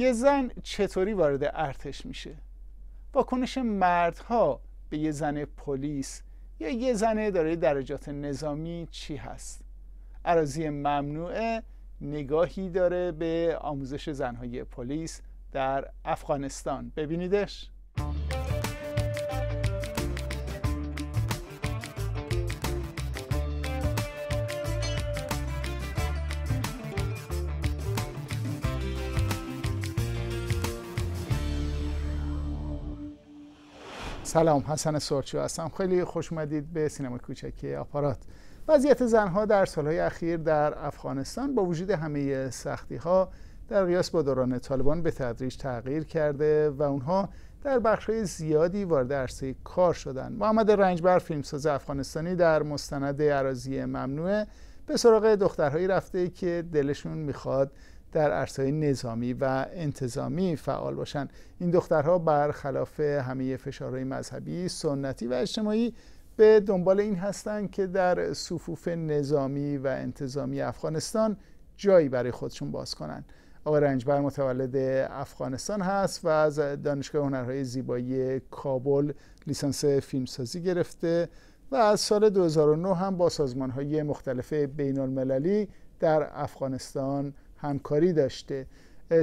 یه زن چطوری وارد ارتش میشه واکنش مردها به یه زن پلیس یا یه زن داره درجات نظامی چی هست عراضی ممنوعه نگاهی داره به آموزش زنهای پلیس در افغانستان ببینیدش سلام حسن سرچو هستم خیلی خوش اومدید به سینما کوچکی آپارات وضعیت زنها در سالهای اخیر در افغانستان با وجود همه سختی ها در قیاس با دوران طالبان به تدریج تغییر کرده و اونها در بخشهای زیادی وارد عرصه کار شدند. محمد رنجبر فیلمساز افغانستانی در مستند عراضی ممنوعه به سراغ دخترهایی رفته که دلشون میخواد در عرصه نظامی و انتظامی فعال باشند این دخترها برخلاف همه فشارهای مذهبی سنتی و اجتماعی به دنبال این هستند که در صفوف نظامی و انتظامی افغانستان جایی برای خودشون باز کنند آقای رنجبر متولد افغانستان هست و از دانشگاه هنرهای زیبایی کابل لیسانس فیلمسازی گرفته و از سال 2009 هم با سازمان های مختلف بین المللی در افغانستان همکاری داشته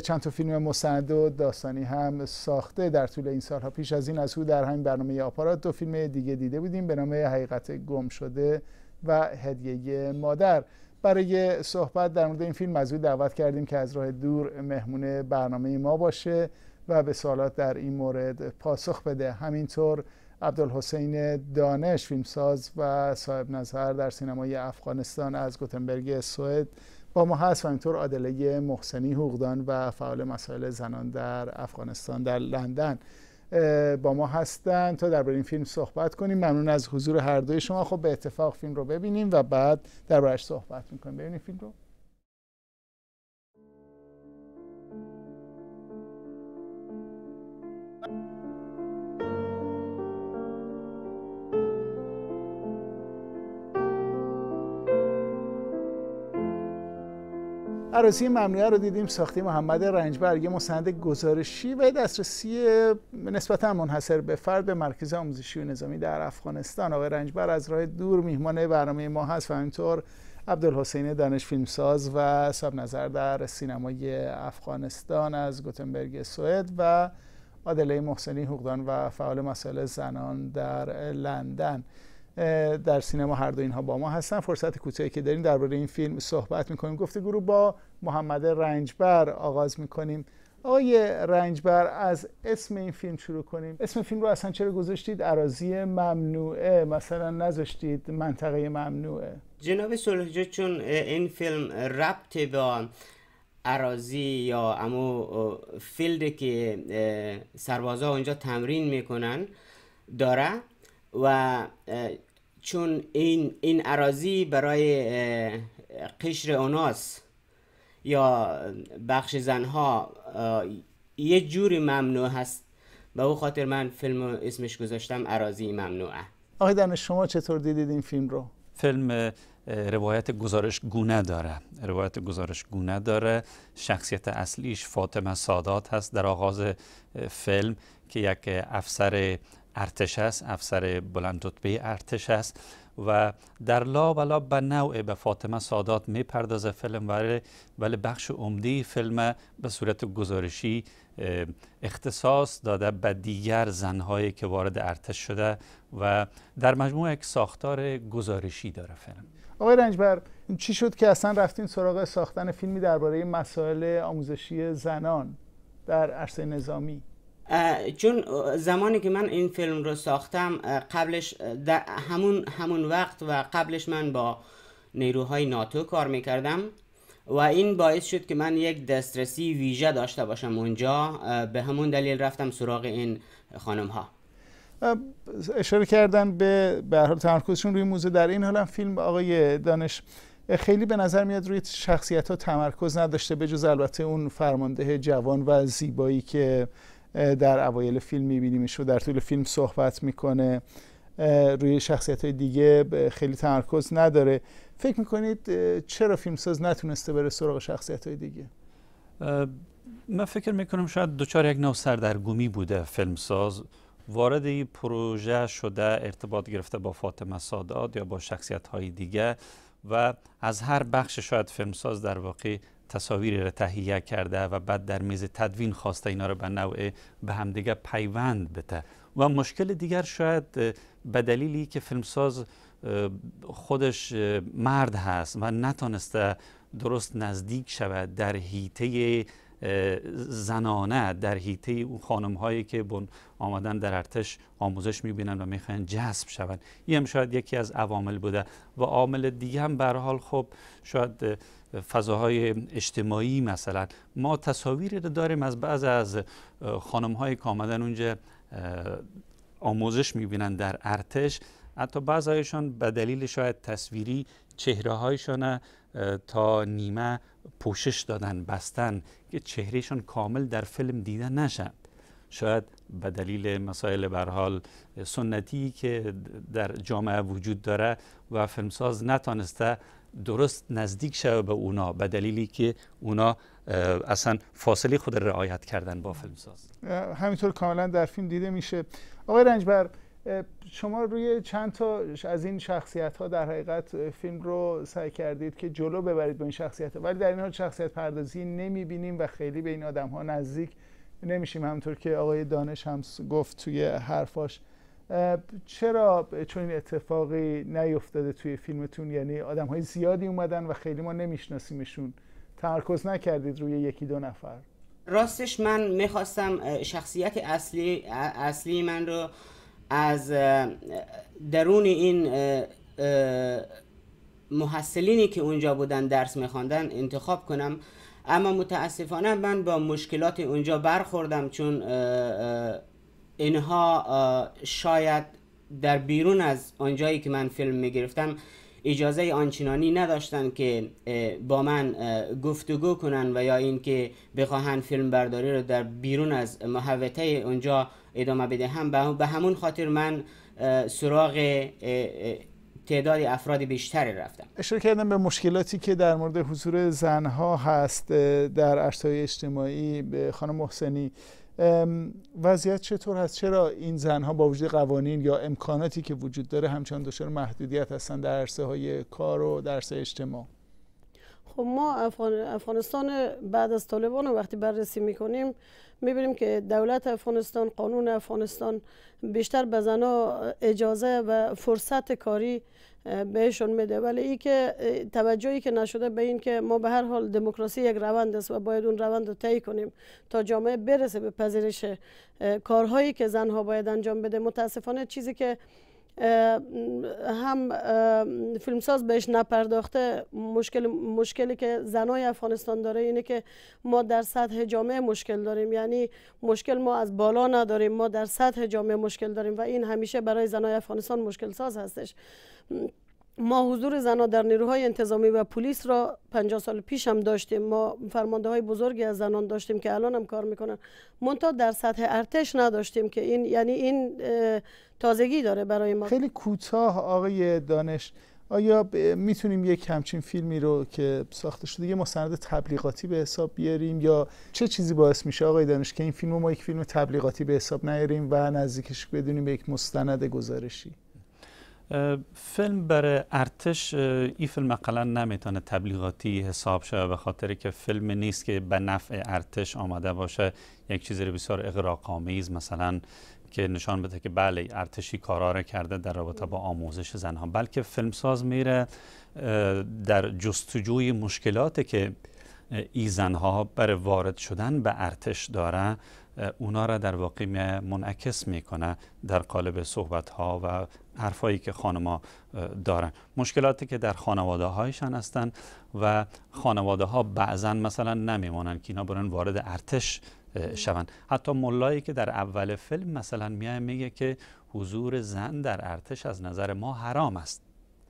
چند تا فیلم مستند و داستانی هم ساخته در طول این سالها پیش از این از او در همین برنامه آپارات دو فیلم دیگه دیده بودیم به نام حقیقت گم شده و هدیه مادر برای صحبت در مورد این فیلم از او دعوت کردیم که از راه دور مهمون برنامه ما باشه و به سوالات در این مورد پاسخ بده همینطور عبدالحسین دانش فیلمساز و صاحب نظر در سینمای افغانستان از گوتنبرگ سوئد با ما هست و اینطور عادله محسنی حقوقدان و فعال مسائل زنان در افغانستان در لندن با ما هستن تا درباره این فیلم صحبت کنیم ممنون از حضور هر دوی شما خب به اتفاق فیلم رو ببینیم و بعد دربارش صحبت میکنیم ببینیم فیلم رو عراضی ممنوعه رو دیدیم ساختی محمد رنجبر یه مستند گزارشی و دسترسی نسبتا منحصر به فرد به مرکز آموزشی و نظامی در افغانستان آقای رنجبر از راه دور میهمان برنامه ما هست و همینطور عبدالحسین دانش فیلمساز و سب نظر در سینمای افغانستان از گوتنبرگ سوئد و عادله محسنی حقوقدان و فعال مسائل زنان در لندن در سینما هر دو اینها با ما هستن فرصت کوتاهی که داریم درباره این فیلم صحبت میکنیم گفته گروه با محمد رنجبر آغاز میکنیم آقای رنجبر از اسم این فیلم شروع کنیم اسم فیلم رو اصلا چرا گذاشتید عراضی ممنوعه مثلا نذاشتید منطقه ممنوعه جناب سلحجه چون این فیلم ربط با عراضی یا امو فیلد که سربازا اونجا تمرین میکنن داره و چون این این عراضی برای قشر اوناس یا بخش زنها یه جوری ممنوع هست به او خاطر من فیلم اسمش گذاشتم اراضی ممنوعه آقای دانش شما چطور دیدید این فیلم رو؟ فیلم روایت گزارش گونه داره روایت گزارش گونه داره شخصیت اصلیش فاطمه سادات هست در آغاز فیلم که یک افسر ارتش است افسر بلند رتبه ارتش است و در لا و لا به نوع به فاطمه سادات میپردازه فیلم ولی ولی بخش عمده فیلم به صورت گزارشی اختصاص داده به دیگر زنهایی که وارد ارتش شده و در مجموع یک ساختار گزارشی داره فیلم آقای رنجبر چی شد که اصلا رفتین سراغ ساختن فیلمی درباره مسائل آموزشی زنان در عرصه نظامی چون زمانی که من این فیلم رو ساختم قبلش در همون همون وقت و قبلش من با نیروهای ناتو کار میکردم و این باعث شد که من یک دسترسی ویژه داشته باشم اونجا به همون دلیل رفتم سراغ این خانم ها اشاره کردن به به حال تمرکزشون روی موزه در این حال فیلم آقای دانش خیلی به نظر میاد روی شخصیت ها تمرکز نداشته به جز البته اون فرمانده جوان و زیبایی که در اوایل فیلم میبینیم و در طول فیلم صحبت میکنه روی شخصیت های دیگه خیلی تمرکز نداره فکر میکنید چرا فیلمساز نتونسته بره سراغ شخصیت های دیگه من فکر میکنم شاید دوچار یک نوع سردرگمی بوده فیلمساز وارد این پروژه شده ارتباط گرفته با فاطمه ساداد یا با شخصیت های دیگه و از هر بخش شاید فیلمساز در واقع تصاویر را تهیه کرده و بعد در میز تدوین خواسته اینا را به نوع به همدیگه پیوند بده و مشکل دیگر شاید به دلیلی که فیلمساز خودش مرد هست و نتانسته درست نزدیک شود در حیطه زنانه در حیطه اون خانم هایی که بون آمدن در ارتش آموزش میبینن و میخوان جذب شوند این هم شاید یکی از عوامل بوده و عامل دیگه هم به حال خب شاید فضاهای اجتماعی مثلا ما تصاویری داریم از بعض از خانم هایی که آمدن اونجا آموزش میبینن در ارتش حتی بعضایشان به دلیل شاید تصویری چهره هایشان تا نیمه پوشش دادن بستن که چهرهشان کامل در فیلم دیده نشه شاید به دلیل مسائل برحال سنتی که در جامعه وجود داره و فیلمساز نتانسته درست نزدیک شوه به اونا به دلیلی که اونا اصلا فاصله خود رعایت کردن با فیلمساز همینطور کاملا در فیلم دیده میشه آقای رنجبر شما روی چند تا از این شخصیت ها در حقیقت فیلم رو سعی کردید که جلو ببرید به این شخصیت ها ولی در این حال شخصیت پردازی نمی بینیم و خیلی به این آدم ها نزدیک نمیشیم همطور که آقای دانش هم گفت توی حرفاش چرا چون این اتفاقی نیفتاده توی فیلمتون یعنی آدم های زیادی اومدن و خیلی ما نمیشناسیمشون تمرکز نکردید روی یکی دو نفر راستش من میخواستم شخصیت اصلی اصلی من رو از درون این محصلینی که اونجا بودن درس میخواندن انتخاب کنم اما متاسفانه من با مشکلات اونجا برخوردم چون اینها شاید در بیرون از آنجایی که من فیلم میگرفتم اجازه آنچنانی نداشتن که با من گفتگو کنن و یا اینکه بخواهن فیلم برداری رو در بیرون از محوطه اونجا ادامه بدهم به همون خاطر من سراغ تعداد افراد بیشتری رفتم اشاره کردم به مشکلاتی که در مورد حضور زنها هست در عرصه‌های اجتماعی به خانم محسنی وضعیت چطور هست چرا این زنها با وجود قوانین یا امکاناتی که وجود داره همچنان دچار محدودیت هستن در عرصه های کار و در عرصه اجتماع خب ما افغانستان بعد از طالبان وقتی بررسی میکنیم میبینیم که دولت افغانستان قانون افغانستان بیشتر به زنها اجازه و فرصت کاری بهشون میده ولی ای که توجهی که نشده به این که ما به هر حال دموکراسی یک روند است و باید اون روند رو طی کنیم تا جامعه برسه به پذیرش کارهایی که زنها باید انجام بده متاسفانه چیزی که هم فیلمساز بهش نپرداخته مشکل مشکلی که زنای افغانستان داره اینه که ما در سطح جامعه مشکل داریم یعنی مشکل ما از بالا نداریم ما در سطح جامعه مشکل داریم و این همیشه برای زنای افغانستان مشکل ساز هستش ما حضور زنا در نیروهای انتظامی و پلیس را 50 سال پیش هم داشتیم ما فرمانده های بزرگی از زنان داشتیم که الان هم کار میکنن منتها در سطح ارتش نداشتیم که این یعنی این تازگی داره برای ما خیلی کوتاه آقای دانش آیا میتونیم یک همچین فیلمی رو که ساخته شده یه مستند تبلیغاتی به حساب بیاریم یا چه چیزی باعث میشه آقای دانش که این فیلم رو ما یک فیلم تبلیغاتی به حساب نیاریم و نزدیکش بدونیم به یک مستند گزارشی فیلم بر ارتش این فیلم اقلا نمیتونه تبلیغاتی حساب شده به خاطر که فیلم نیست که به نفع ارتش آمده باشه یک چیزی بسیار آمیز مثلا که نشان بده که بله ارتشی کارا کرده در رابطه با آموزش زنها بلکه فیلمساز میره در جستجوی مشکلاتی که ای زنها بر وارد شدن به ارتش داره اونا را در واقع منعکس میکنه در قالب صحبت ها و حرفایی که خانما دارن مشکلاتی که در خانواده هایشان هستن و خانواده ها بعضا مثلا نمیمانن که اینا برن وارد ارتش شوند حتی ملایی که در اول فیلم مثلا میایه میگه که حضور زن در ارتش از نظر ما حرام است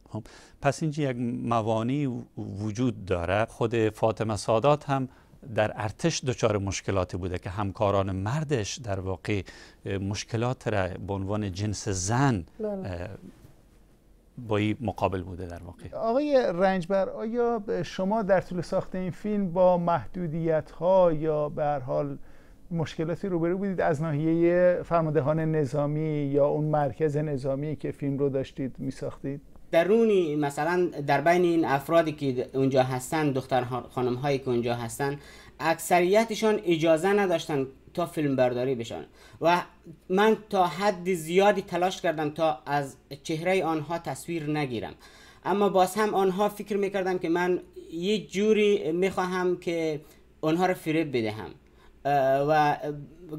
خب، پس اینجا یک موانی وجود داره خود فاطمه سادات هم در ارتش دچار مشکلاتی بوده که همکاران مردش در واقع مشکلات را به عنوان جنس زن بله. با این مقابل بوده در واقع آقای رنجبر آیا شما در طول ساخت این فیلم با محدودیت ها یا به حال مشکلاتی روبرو بودید از ناحیه فرماندهان نظامی یا اون مرکز نظامی که فیلم رو داشتید می ساختید؟ درونی مثلا در بین این افرادی که اونجا هستن دختر خانم هایی که اونجا هستن اکثریتشان اجازه نداشتن تا فیلم برداری بشن و من تا حد زیادی تلاش کردم تا از چهره آنها تصویر نگیرم اما باز هم آنها فکر میکردم که من یه جوری میخواهم که آنها رو فریب بدهم و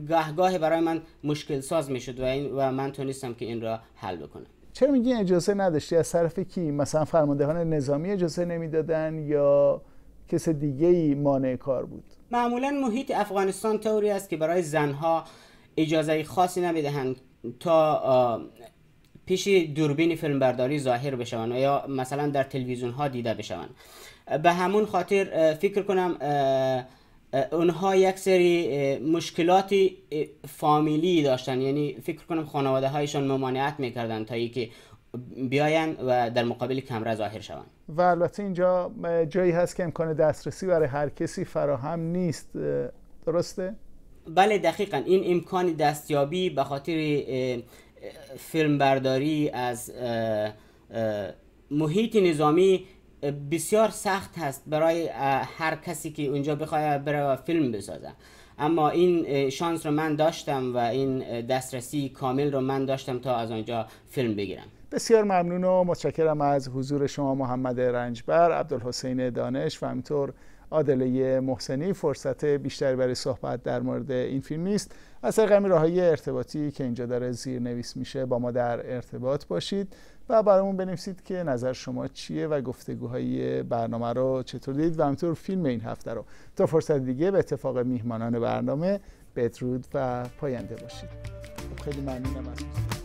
گهگاه برای من مشکل ساز میشد و, و من تونستم که این را حل بکنم چرا میگی اجازه نداشتی از طرف کی مثلا فرماندهان نظامی اجازه نمیدادن یا کس دیگه ای مانع کار بود معمولا محیط افغانستان طوری است که برای زنها اجازه خاصی نمیدهند تا پیش دوربین فیلمبرداری ظاهر بشوند یا مثلا در تلویزیون ها دیده بشوند به همون خاطر فکر کنم اونها یک سری مشکلاتی فامیلی داشتن یعنی فکر کنم خانواده هایشان ممانعت میکردن تا که بیاین و در مقابل کمره ظاهر شوند و البته اینجا جایی هست که امکان دسترسی برای هر کسی فراهم نیست درسته؟ بله دقیقا این امکان دستیابی به خاطر فیلمبرداری از محیط نظامی بسیار سخت هست برای هر کسی که اونجا بخواد برای فیلم بسازه اما این شانس رو من داشتم و این دسترسی کامل رو من داشتم تا از آنجا فیلم بگیرم بسیار ممنون و متشکرم از حضور شما محمد رنجبر عبدالحسین دانش و همینطور عادله محسنی فرصت بیشتری برای صحبت در مورد این فیلم نیست از طریق راه ارتباطی که اینجا داره زیر نویس میشه با ما در ارتباط باشید و برامون بنویسید که نظر شما چیه و گفتگوهای برنامه رو چطور دید و همینطور فیلم این هفته رو تا فرصت دیگه به اتفاق میهمانان برنامه بدرود و پاینده باشید خیلی ممنونم از